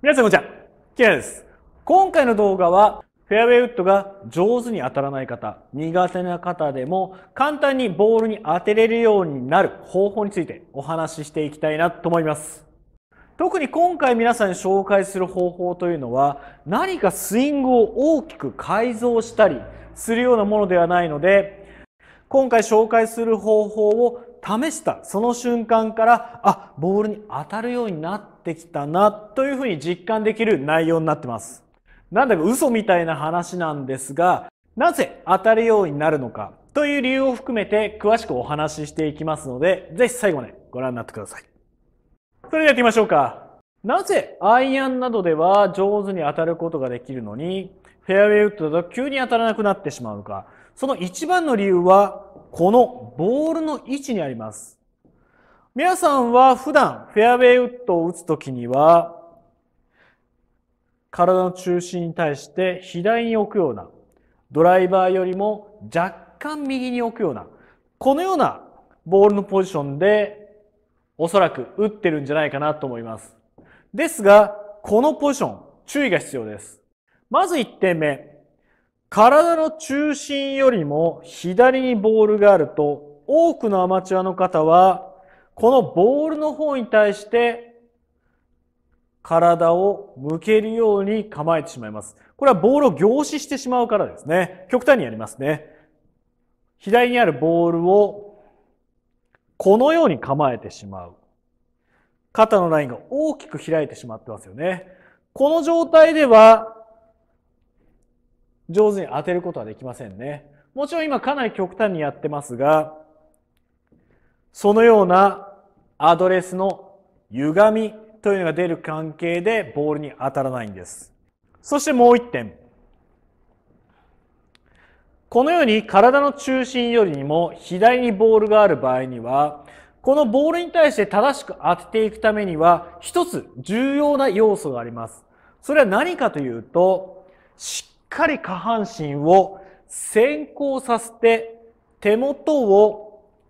皆さんこんにちは。キラです。今回の動画は、フェアウェイウッドが上手に当たらない方、苦手な方でも簡単にボールに当てれるようになる方法についてお話ししていきたいなと思います。特に今回皆さんに紹介する方法というのは、何かスイングを大きく改造したりするようなものではないので、今回紹介する方法を試したその瞬間から、あ、ボールに当たるようになったってきたなというふうに実感できる内容になってます。なんだか嘘みたいな話なんですが、なぜ当たるようになるのかという理由を含めて詳しくお話ししていきますので、ぜひ最後までご覧になってください。それではやってみましょうか。なぜアイアンなどでは上手に当たることができるのに、フェアウェイウッドだと急に当たらなくなってしまうのか。その一番の理由は、このボールの位置にあります。皆さんは普段フェアウェイウッドを打つときには、体の中心に対して左に置くような、ドライバーよりも若干右に置くような、このようなボールのポジションでおそらく打ってるんじゃないかなと思います。ですが、このポジション、注意が必要です。まず1点目。体の中心よりも左にボールがあると、多くのアマチュアの方はこのボールの方に対して体を向けるように構えてしまいます。これはボールを凝視してしまうからですね。極端にやりますね。左にあるボールをこのように構えてしまう。肩のラインが大きく開いてしまってますよね。この状態では上手に当てることはできませんね。もちろん今かなり極端にやってますが、そのようなアドレスの歪みというのが出る関係でボールに当たらないんです。そしてもう1点。このように体の中心よりにも左にボールがある場合には、このボールに対して正しく当てていくためには、一つ重要な要素があります。それは何かというと、しっかり下半身を先行させて手元を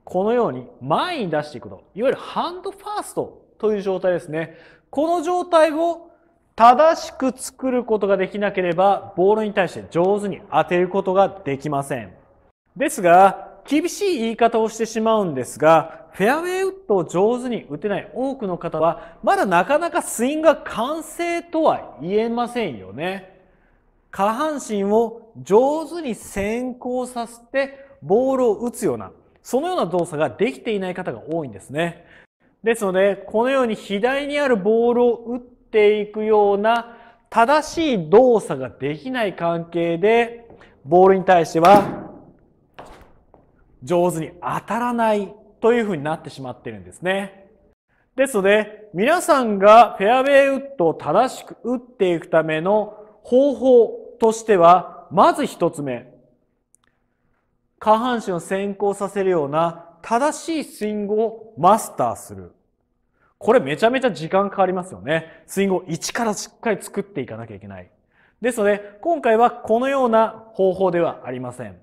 このように前に出していくと、いわゆるハンドファーストという状態ですね。この状態を正しく作ることができなければ、ボールに対して上手に当てることができません。ですが、厳しい言い方をしてしまうんですが、フェアウェイウッドを上手に打てない多くの方は、まだなかなかスイングが完成とは言えませんよね。下半身を上手に先行させて、ボールを打つような、そのような動作ができていない方が多いんですね。ですので、このように左にあるボールを打っていくような正しい動作ができない関係で、ボールに対しては上手に当たらないというふうになってしまってるんですね。ですので、皆さんがフェアウェイウッドを正しく打っていくための方法としては、まず一つ目、下半身を先行させるような正しいスイングをマスターする。これめちゃめちゃ時間かかりますよね。スイングを一からしっかり作っていかなきゃいけない。ですので、今回はこのような方法ではありません。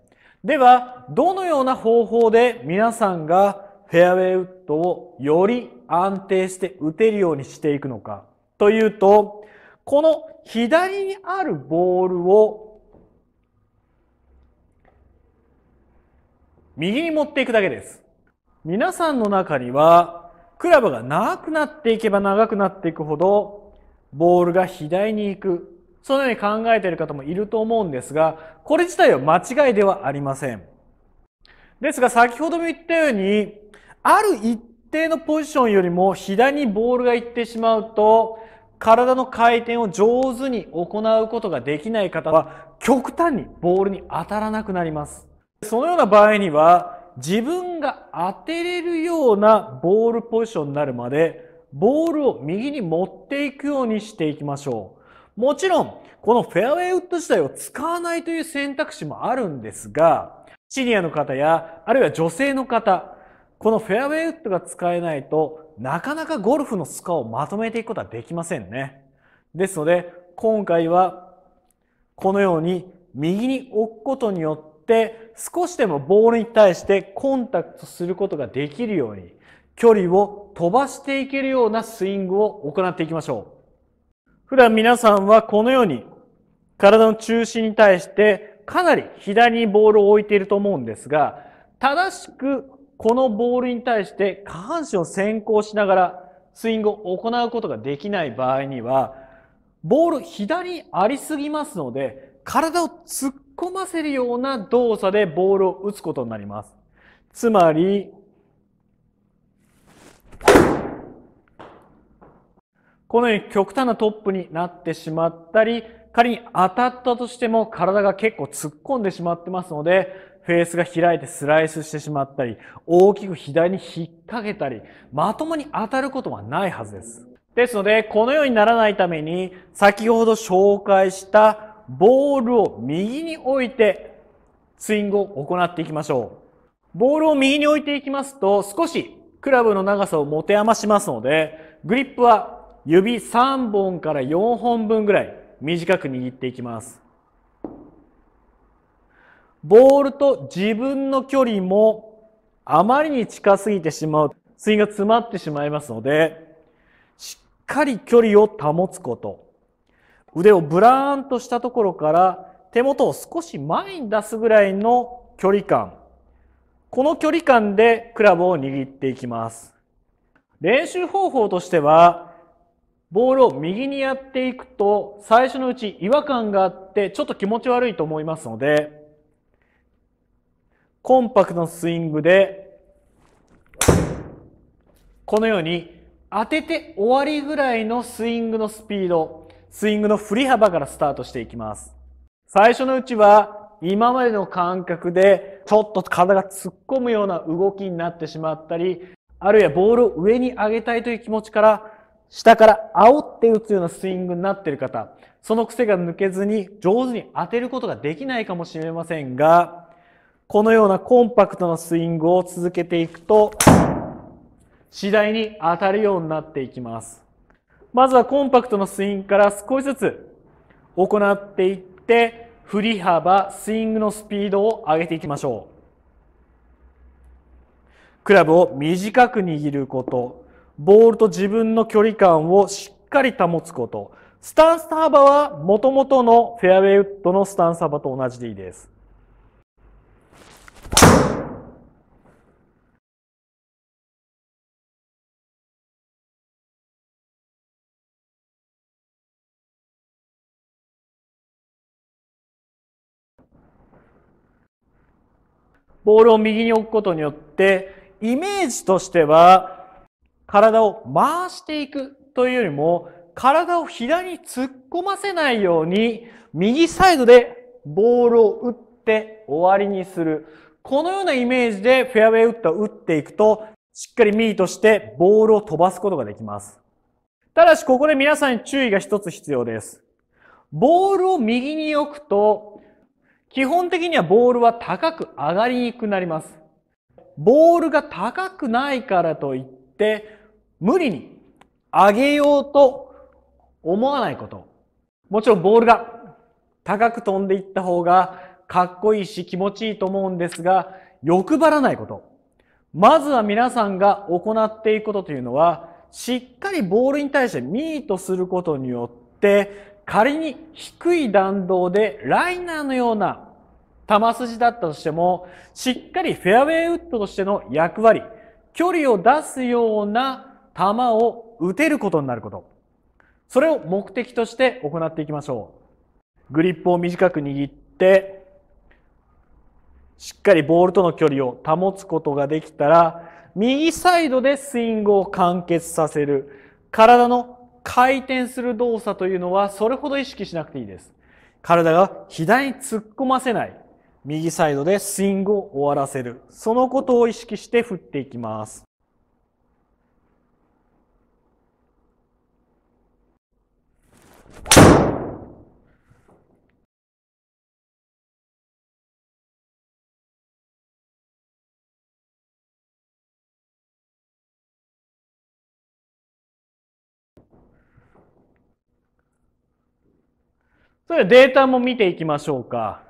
では、どのような方法で皆さんがフェアウェイウッドをより安定して打てるようにしていくのかというと、この左にあるボールを右に持っていくだけです。皆さんの中には、クラブが長くなっていけば長くなっていくほど、ボールが左に行く。そのように考えている方もいると思うんですが、これ自体は間違いではありません。ですが、先ほども言ったように、ある一定のポジションよりも左にボールが行ってしまうと、体の回転を上手に行うことができない方は極端にボールに当たらなくなります。そのような場合には自分が当てれるようなボールポジションになるまでボールを右に持っていくようにしていきましょう。もちろんこのフェアウェイウッド自体を使わないという選択肢もあるんですがシニアの方やあるいは女性の方このフェアウェイウッドが使えないとなかなかゴルフのスコアをまとめていくことはできませんね。ですので今回はこのように右に置くことによって少しでもボールに対してコンタクトすることができるように、距離を飛ばしていけるようなスイングを行っていきましょう。普段皆さんはこのように体の中心に対してかなり左にボールを置いていると思うんですが、正しくこのボールに対して下半身を先行しながらスイングを行うことができない場合には、ボール左ありすぎますので、体を突っ込ませるような動作でボールを打つことになります。つまり、このように極端なトップになってしまったり、仮に当たったとしても体が結構突っ込んでしまってますので、フェースが開いてスライスしてしまったり、大きく左に引っ掛けたり、まともに当たることはないはずです。ですので、このようにならないために、先ほど紹介したボールを右に置いて、スイングを行っていきましょう。ボールを右に置いていきますと、少しクラブの長さを持て余しますので、グリップは指3本から4本分ぐらい短く握っていきます。ボールと自分の距離もあまりに近すぎてしまう、スイングが詰まってしまいますので、かり距離を保つこと。腕をブラーンとしたところから手元を少し前に出すぐらいの距離感。この距離感でクラブを握っていきます。練習方法としては、ボールを右にやっていくと最初のうち違和感があってちょっと気持ち悪いと思いますので、コンパクトなスイングで、このように当てて終わりぐらいのスイングのスピード、スイングの振り幅からスタートしていきます。最初のうちは今までの感覚でちょっと体が突っ込むような動きになってしまったり、あるいはボールを上に上げたいという気持ちから下から煽って打つようなスイングになっている方、その癖が抜けずに上手に当てることができないかもしれませんが、このようなコンパクトなスイングを続けていくと、次第に当たるようになっていきます。まずはコンパクトのスイングから少しずつ行っていって、振り幅、スイングのスピードを上げていきましょう。クラブを短く握ること、ボールと自分の距離感をしっかり保つこと、スタンス幅はもともとのフェアウェイウッドのスタンス幅と同じでいいです。ボールを右に置くことによって、イメージとしては、体を回していくというよりも、体を左に突っ込ませないように、右サイドでボールを打って終わりにする。このようなイメージでフェアウェイウッドを打っていくと、しっかりミートしてボールを飛ばすことができます。ただし、ここで皆さんに注意が一つ必要です。ボールを右に置くと、基本的にはボールは高く上がりにくくなります。ボールが高くないからといって、無理に上げようと思わないこと。もちろんボールが高く飛んでいった方がかっこいいし気持ちいいと思うんですが、欲張らないこと。まずは皆さんが行っていくことというのは、しっかりボールに対してミートすることによって、仮に低い弾道でライナーのような球筋だったとしても、しっかりフェアウェイウッドとしての役割、距離を出すような球を打てることになること。それを目的として行っていきましょう。グリップを短く握って、しっかりボールとの距離を保つことができたら、右サイドでスイングを完結させる。体の回転する動作というのはそれほど意識しなくていいです。体が左に突っ込ませない。右サイドでスイングを終わらせる。そのことを意識して振っていきます。それではデータも見ていきましょうか。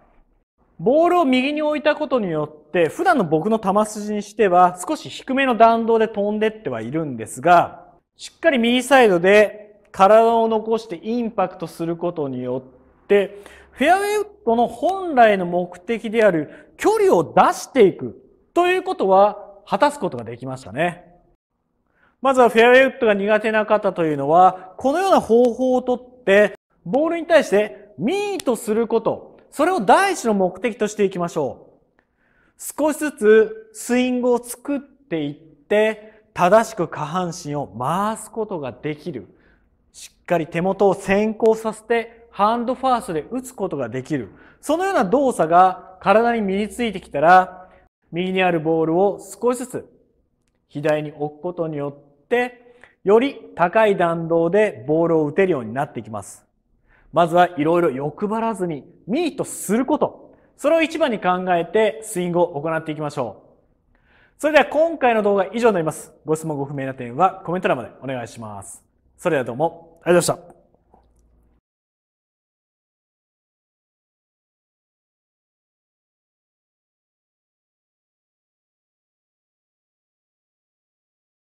ボールを右に置いたことによって、普段の僕の球筋にしては少し低めの弾道で飛んでってはいるんですが、しっかり右サイドで体を残してインパクトすることによって、フェアウェイウッドの本来の目的である距離を出していくということは果たすことができましたね。まずはフェアウェイウッドが苦手な方というのは、このような方法をとって、ボールに対してミートすること、それを第一の目的としていきましょう。少しずつスイングを作っていって、正しく下半身を回すことができる。しっかり手元を先行させて、ハンドファーストで打つことができる。そのような動作が体に身についてきたら、右にあるボールを少しずつ左に置くことによって、より高い弾道でボールを打てるようになっていきます。まずはいろいろ欲張らずにミートすること。それを一番に考えてスイングを行っていきましょう。それでは今回の動画は以上になります。ご質問ご不明な点はコメント欄までお願いします。それではどうもありがとうございました。